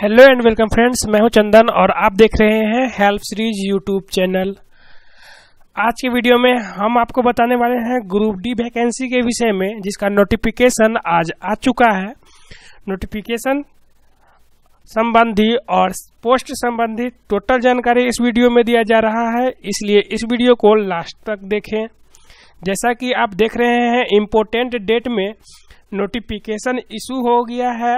hello and welcome friends मैं हूं चंदन और आप देख रहे हैं हेल्प सीरीज यूट्यूब चैनल आज के वीडियो में हम आपको बताने वाले हैं ग्रुप डी वैकेंसी के विषय में जिसका नोटिफिकेशन आज आ चुका है नोटिफिकेशन संबंधी और पोस्ट संबंधी टोटल जानकारी इस वीडियो में दिया जा रहा है इसलिए इस वीडियो को लास्ट तक देखें जैसा कि आप देख रहे हैं इम्पोर्टेंट डेट में नोटिफिकेशन इशू हो गया है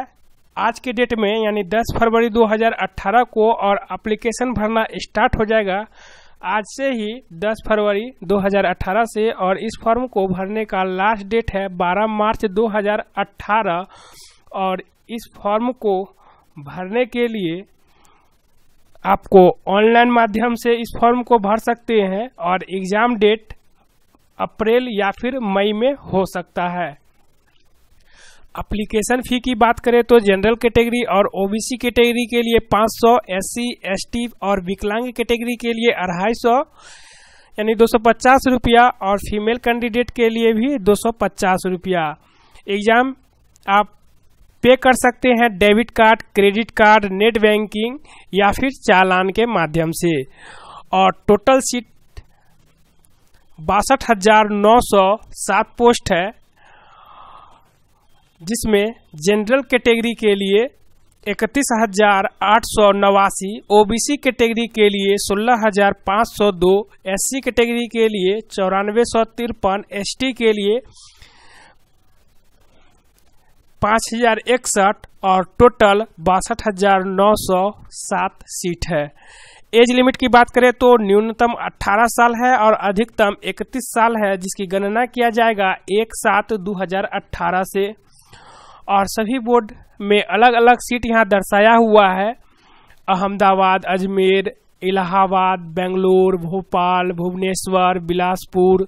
आज के डेट में यानी 10 फरवरी 2018 को और एप्लीकेशन भरना स्टार्ट हो जाएगा आज से ही 10 फरवरी 2018 से और इस फॉर्म को भरने का लास्ट डेट है 12 मार्च 2018 और इस फॉर्म को भरने के लिए आपको ऑनलाइन माध्यम से इस फॉर्म को भर सकते हैं और एग्ज़ाम डेट अप्रैल या फिर मई में हो सकता है अप्लीकेशन फी की बात करें तो जनरल कैटेगरी और ओबीसी कैटेगरी के लिए 500 सौ एस सी और विकलांग कैटेगरी के लिए अढ़ाई सौ यानी दो रुपया और फीमेल कैंडिडेट के लिए भी दो रुपया एग्जाम आप पे कर सकते हैं debit card credit card net banking या फिर चालान के माध्यम से और टोटल सीट बासठ हजार नौ सौ सात पोस्ट है जिसमें जनरल कैटेगरी के, लिए इकतीस हजार आठ सौ नवासी ओ बी सी कैटेगरी के लिए सोलह हजार पाँच सौ दो एस सी कैटेगरी के लिए चौरानवे सौ तिरपन एस टी के लिए पाँच हजार इकसठ और टोटल बासठ हजार नौ सौ सात सीट है एज लिमिट की बात करें तो न्यूनतम 18 साल है और अधिकतम 31 साल है जिसकी गणना किया जाएगा एक सात 2018 से और सभी बोर्ड में अलग अलग सीट यहाँ दर्शाया हुआ है अहमदाबाद अजमेर इलाहाबाद बेंगलोर भोपाल भुवनेश्वर बिलासपुर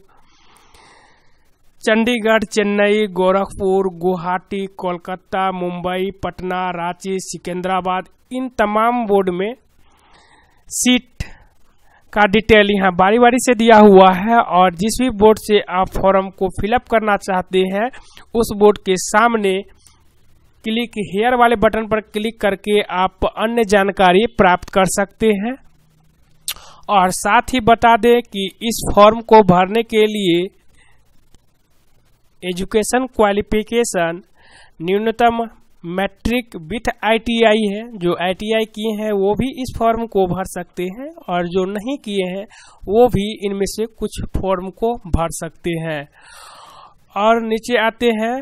चंडीगढ़ चेन्नई गोरखपुर गुवाहाटी कोलकाता मुंबई पटना रांची सिकंदराबाद इन तमाम बोर्ड में सीट का डिटेल यहाँ बारी बारी से दिया हुआ है और जिस भी बोर्ड से आप फॉर्म को फिलअप करना चाहते हैं उस बोर्ड के सामने क्लिक हेयर वाले बटन पर क्लिक करके आप अन्य जानकारी प्राप्त कर सकते हैं और साथ ही बता दें कि इस फॉर्म को भरने के लिए एजुकेशन क्वालिफिकेशन न्यूनतम मैट्रिक विथ आईटीआई है जो आईटीआई किए हैं वो भी इस फॉर्म को भर सकते हैं और जो नहीं किए हैं वो भी इनमें से कुछ फॉर्म को भर सकते हैं और नीचे आते हैं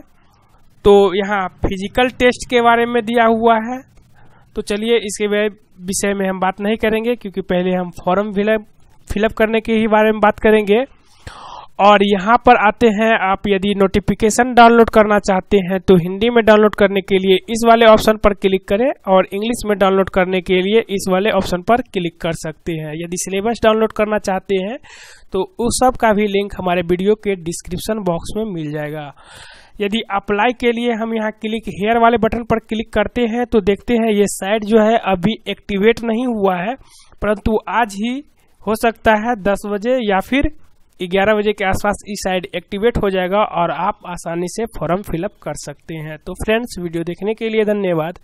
तो यहाँ फिजिकल टेस्ट के बारे में दिया हुआ है तो चलिए इसके विषय में हम बात नहीं करेंगे क्योंकि पहले हम फॉर्म फिलअप फिलअप करने के ही बारे में बात करेंगे और यहाँ पर आते हैं आप यदि नोटिफिकेशन डाउनलोड करना चाहते हैं तो हिंदी में डाउनलोड करने के लिए इस वाले ऑप्शन पर क्लिक करें और इंग्लिश में डाउनलोड करने के लिए इस वाले ऑप्शन पर क्लिक कर सकते हैं यदि सिलेबस डाउनलोड करना चाहते हैं तो उस सब का भी लिंक हमारे वीडियो के डिस्क्रिप्शन बॉक्स में मिल जाएगा यदि अप्लाई के लिए हम यहाँ क्लिक हेयर वाले बटन पर क्लिक करते हैं तो देखते हैं ये साइट जो है अभी एक्टिवेट नहीं हुआ है परंतु आज ही हो सकता है दस बजे या फिर ग्यारह बजे के आसपास इस साइड एक्टिवेट हो जाएगा और आप आसानी से फॉर्म फिलअप कर सकते हैं तो फ्रेंड्स वीडियो देखने के लिए धन्यवाद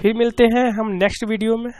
फिर मिलते हैं हम नेक्स्ट वीडियो में